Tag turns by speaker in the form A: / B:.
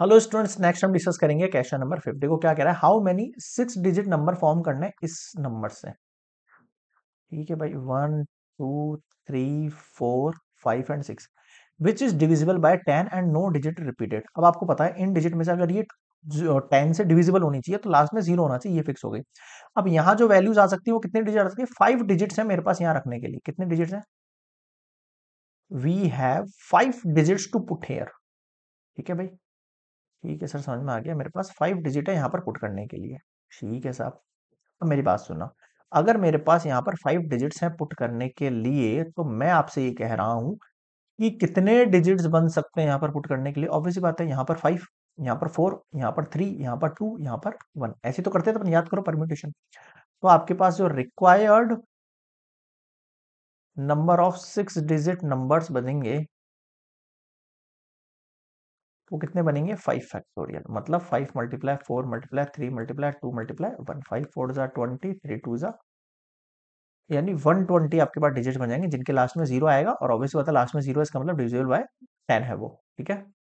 A: hello students next हम discuss करेंगे question number fifty को क्या कह रहा है how many six digit number form करने इस नंबर से ठीक है भाई one two three four five and six which is divisible by ten and no digit repeated अब आपको पता है इन डिजिट में से अगर ये टेन से डिविजिबल होनी चाहिए तो लास्ट में जीरो होना चाहिए ये फिक्स हो गई अब यहाँ जो वैल्यूज आ सकती है वो कितने डिजिट आ सकती है फाइव डिजिट्स हैं मेरे पास यहाँ रखने के लिए कितने डिजिट्स हैं we have five digits to put here ठीक है भाई ठीक है सर समझ में आ गया मेरे पास फाइव डिजिट है यहाँ पर पुट करने के लिए ठीक है साहब अब मेरी बात सुना अगर मेरे पास यहाँ पर फाइव डिजिट्स हैं पुट करने के लिए तो मैं आपसे ये कह रहा हूँ कि कितने डिजिट्स बन सकते हैं यहाँ पर पुट करने के लिए ऑब्वियसली बात है यहाँ पर फाइव यहाँ पर फोर यहाँ पर थ्री यहाँ पर टू यहाँ पर वन ऐसे तो करते थे तो याद करो परम्यूटेशन तो आपके पास जो required number of six digit numbers बनेंगे वो कितने बनेंगे फाइव फैक्टोरियल मतलब five multiply four multiply three multiply two multiply one five four ज़ा ट्वेंटी थ्री टू ज़ा यानी वन ट्वेंटी आपके पास डिजिट बन जाएंगे जिनके लास्ट में जीरो आएगा और ऑब्वियसली बात लास्ट में जीरो इसका मतलब डिविजिबल बाय टेन है वो ठीक है